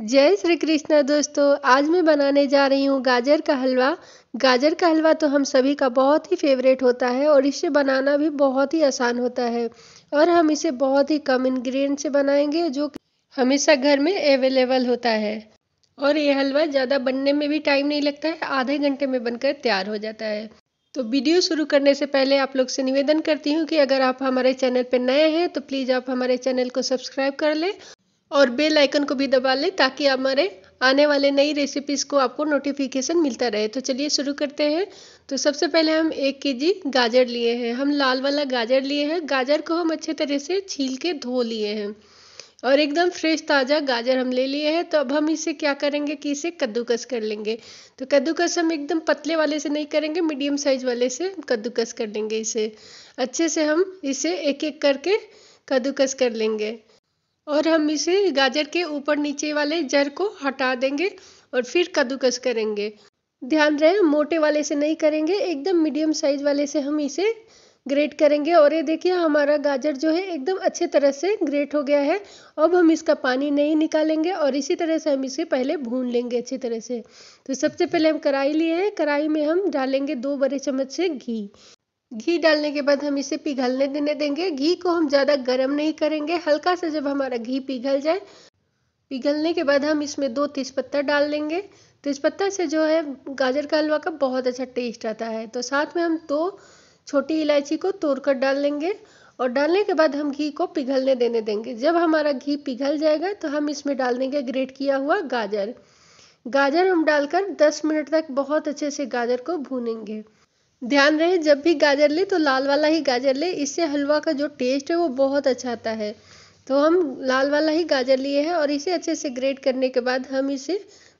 जय श्री कृष्णा दोस्तों आज मैं बनाने जा रही हूँ गाजर का हलवा गाजर का हलवा तो हम सभी का बहुत ही फेवरेट होता है और इसे बनाना भी बहुत ही आसान होता है और हम इसे बहुत ही कम इंग्रेडिएंट से बनाएंगे जो हमेशा घर में अवेलेबल होता है और ये हलवा ज़्यादा बनने में भी टाइम नहीं लगता है आधे घंटे में बनकर तैयार हो जाता है तो वीडियो शुरू करने से पहले आप लोग से निवेदन करती हूँ कि अगर आप हमारे चैनल पर नए हैं तो प्लीज़ आप हमारे चैनल को सब्सक्राइब कर लें और बेल आइकन को भी दबा लें ताकि हमारे आने वाले नई रेसिपीज़ को आपको नोटिफिकेशन मिलता रहे तो चलिए शुरू करते हैं तो सबसे पहले हम एक के जी गाजर लिए हैं हम लाल वाला गाजर लिए हैं गाजर को हम अच्छे तरह से छील के धो लिए हैं और एकदम फ्रेश ताज़ा गाजर हम ले लिए हैं तो अब हम इसे क्या करेंगे कि इसे कद्दूकस कर लेंगे तो कद्दूकस हम एकदम पतले वाले से नहीं करेंगे मीडियम साइज वाले से कद्दूकस कर लेंगे इसे अच्छे से हम इसे एक एक करके कद्दूकस कर लेंगे और हम इसे गाजर के ऊपर नीचे वाले जर को हटा देंगे और फिर कद्दूकस करेंगे ध्यान रहे मोटे वाले से नहीं करेंगे एकदम मीडियम साइज वाले से हम इसे ग्रेट करेंगे और ये देखिए हमारा गाजर जो है एकदम अच्छे तरह से ग्रेट हो गया है अब हम इसका पानी नहीं निकालेंगे और इसी तरह से हम इसे पहले भून लेंगे अच्छी तरह से तो सबसे पहले हम कढ़ाई लिए हैं कढ़ाई में हम डालेंगे दो बड़े चम्मच से घी घी डालने के बाद हम इसे पिघलने देने देंगे घी को हम ज़्यादा गर्म नहीं करेंगे हल्का सा जब हमारा घी पिघल जाए पिघलने के बाद हम इसमें दो तेज़पत्ता डाल लेंगे तेज़पत्ता से जो है गाजर का हलवा का बहुत अच्छा टेस्ट आता है तो साथ में हम दो छोटी इलायची को तोड़ कर डाल लेंगे और डालने के बाद हम घी को पिघलने देने देंगे जब हमारा घी पिघल जाएगा तो हम इसमें डाल देंगे ग्रेट किया हुआ गाजर गाजर हम डालकर 10 मिनट तक बहुत अच्छे से गाजर को भूनेंगे ध्यान रहे जब भी गाजर ले तो लाल वाला ही गाजर ले इससे हलवा का जो टेस्ट है वो बहुत अच्छा आता है तो हम लाल वाला ही गाजर लिए हैं और इसे अच्छे से ग्रेट करने के बाद हम इसे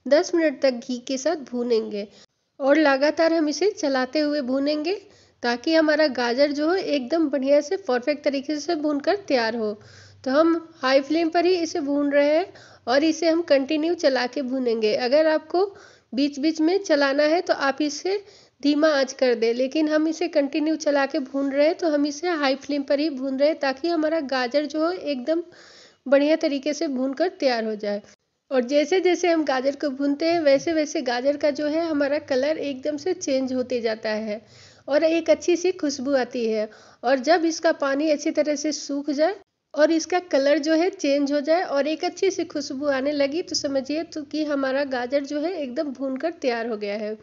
10 मिनट तक घी के साथ भूनेंगे और लगातार हम इसे चलाते हुए भूनेंगे ताकि हमारा गाजर जो है एकदम बढ़िया से परफेक्ट तरीके से भून कर तैयार हो तो हम हाई फ्लेम पर ही इसे भून रहे हैं और इसे हम कंटिन्यू चला के भूनेंगे अगर आपको बीच बीच में चलाना है तो आप इसे धीमा आंच कर दें लेकिन हम इसे कंटिन्यू चला के भून रहे हैं तो हम इसे हाई फ्लेम पर ही भून रहे हैं ताकि हमारा गाजर जो है एकदम बढ़िया तरीके से भून कर तैयार हो जाए और जैसे जैसे हम गाजर को भूनते हैं वैसे वैसे गाजर का जो है हमारा कलर एकदम से चेंज होते जाता है और एक अच्छी सी खुशबू आती है और जब इसका पानी अच्छी तरह से सूख जाए और इसका कलर जो है चेंज हो जाए और एक अच्छी सी खुशबू आने लगी तो समझिए तो कि हमारा गाजर जो है एकदम भून कर तैयार हो गया है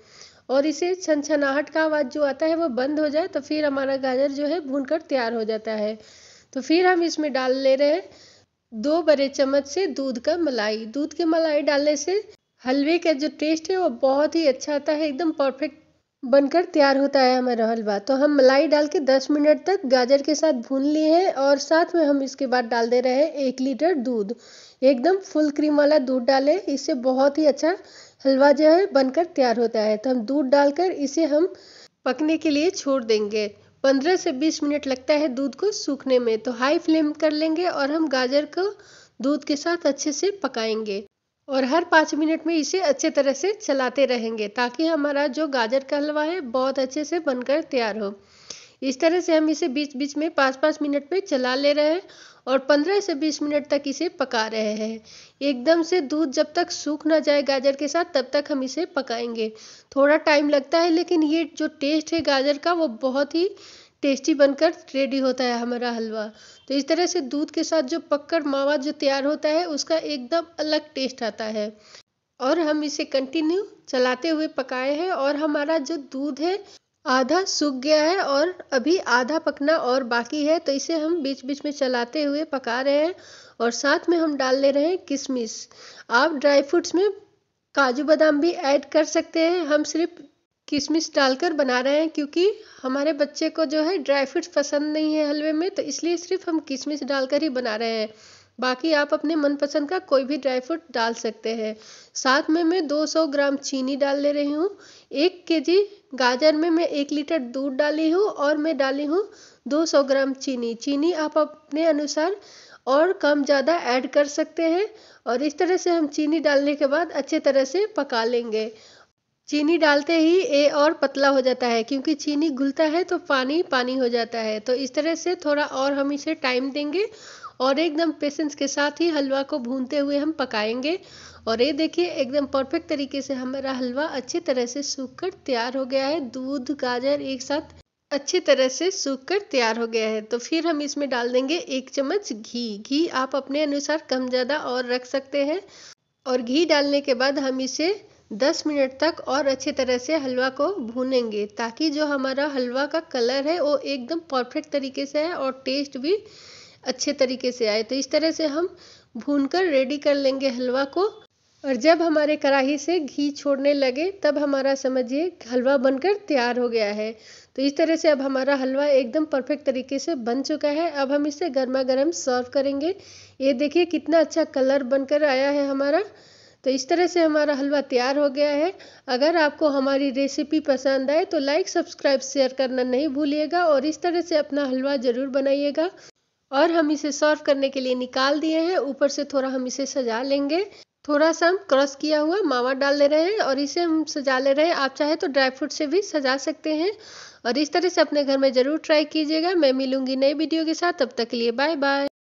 और इसे छनछनाहट का आवाज़ जो आता है वो बंद हो जाए तो फिर हमारा गाजर जो है भून कर तैयार हो जाता है तो फिर हम इसमें डाल ले रहे हैं दो बड़े चम्मच से दूध का मलाई दूध के मलाई डालने से हलवे का जो टेस्ट है वो बहुत ही अच्छा आता है एकदम परफेक्ट बनकर तैयार होता है हमारा हलवा तो हम मलाई डाल के दस मिनट तक गाजर के साथ भून लिए हैं और साथ में हम इसके बाद डाल दे रहे हैं एक लीटर दूध एकदम फुल क्रीम वाला दूध डालें इससे बहुत ही अच्छा हलवा जो है बनकर तैयार होता है तो हम दूध डालकर इसे हम पकने के लिए छोड़ देंगे 15 से 20 मिनट लगता है दूध को सूखने में तो हाई फ्लेम कर लेंगे और हम गाजर को दूध के साथ अच्छे से पकाएंगे और हर पाँच मिनट में इसे अच्छे तरह से चलाते रहेंगे ताकि हमारा जो गाजर का हलवा है बहुत अच्छे से बनकर तैयार हो इस तरह से हम इसे बीच बीच में पाँच पाँच मिनट पे चला ले रहे हैं और पंद्रह से बीस मिनट तक इसे पका रहे हैं एकदम से दूध जब तक सूख ना जाए गाजर के साथ तब तक हम इसे पकाएंगे थोड़ा टाइम लगता है लेकिन ये जो टेस्ट है गाजर का वो बहुत ही टेस्टी बनकर रेडी होता है हमारा हलवा तो इस तरह से दूध के साथ जो पककर मावा जो तैयार होता है उसका एकदम अलग टेस्ट आता है और हम इसे कंटिन्यू चलाते हुए पकाए हैं और हमारा जो दूध है आधा सूख गया है और अभी आधा पकना और बाकी है तो इसे हम बीच बीच में चलाते हुए पका रहे हैं और साथ में हम डाल ले रहे हैं किशमिश आप ड्राई फ्रूट्स में काजू बादाम भी ऐड कर सकते हैं हम सिर्फ किशमिश डालकर बना रहे हैं क्योंकि हमारे बच्चे को जो है ड्राई फ्रूट्स पसंद नहीं है हलवे में तो इसलिए सिर्फ हम किशमिश डालकर ही बना रहे हैं बाकी आप अपने मनपसंद का कोई भी ड्राई फ्रूट डाल सकते हैं साथ में मैं 200 ग्राम चीनी डाल ले रही हूँ एक के जी गाजर में मैं एक लीटर दूध डाली हूँ और मैं डाली हूँ 200 ग्राम चीनी चीनी आप अपने अनुसार और कम ज़्यादा ऐड कर सकते हैं और इस तरह से हम चीनी डालने के बाद अच्छे तरह से पका लेंगे चीनी डालते ही ये और पतला हो जाता है क्योंकि चीनी घुलता है तो पानी पानी हो जाता है तो इस तरह से थोड़ा और हम इसे टाइम देंगे और एकदम पेशेंस के साथ ही हलवा को भूनते हुए हम पकाएंगे और ये देखिए एकदम परफेक्ट तरीके से हमारा हलवा अच्छी तरह से सूख कर तैयार हो गया है दूध गाजर एक साथ अच्छी तरह से सूख कर तैयार हो गया है तो फिर हम इसमें डाल देंगे एक चम्मच घी घी आप अपने अनुसार कम ज़्यादा और रख सकते हैं और घी डालने के बाद हम इसे 10 मिनट तक और अच्छे तरह से हलवा को भूनेंगे ताकि जो हमारा हलवा का कलर है वो एकदम परफेक्ट तरीके से है और टेस्ट भी अच्छे तरीके से आए तो इस तरह से हम भून कर रेडी कर लेंगे हलवा को और जब हमारे कढ़ाई से घी छोड़ने लगे तब हमारा समझिए हलवा बनकर तैयार हो गया है तो इस तरह से अब हमारा हलवा एकदम परफेक्ट तरीके से बन चुका है अब हम इसे गर्मा गर्म सर्व करेंगे ये देखिए कितना अच्छा कलर बनकर आया है हमारा तो इस तरह से हमारा हलवा तैयार हो गया है अगर आपको हमारी रेसिपी पसंद आए तो लाइक सब्सक्राइब शेयर करना नहीं भूलिएगा और इस तरह से अपना हलवा ज़रूर बनाइएगा और हम इसे सर्व करने के लिए निकाल दिए हैं ऊपर से थोड़ा हम इसे सजा लेंगे थोड़ा सा हम क्रॉस किया हुआ मावा डाल ले रहे हैं और इसे हम सजा ले रहे हैं आप चाहे तो ड्राई फ्रूट से भी सजा सकते हैं और इस तरह से अपने घर में ज़रूर ट्राई कीजिएगा मैं मिलूंगी नई वीडियो के साथ तब तक के लिए बाय बाय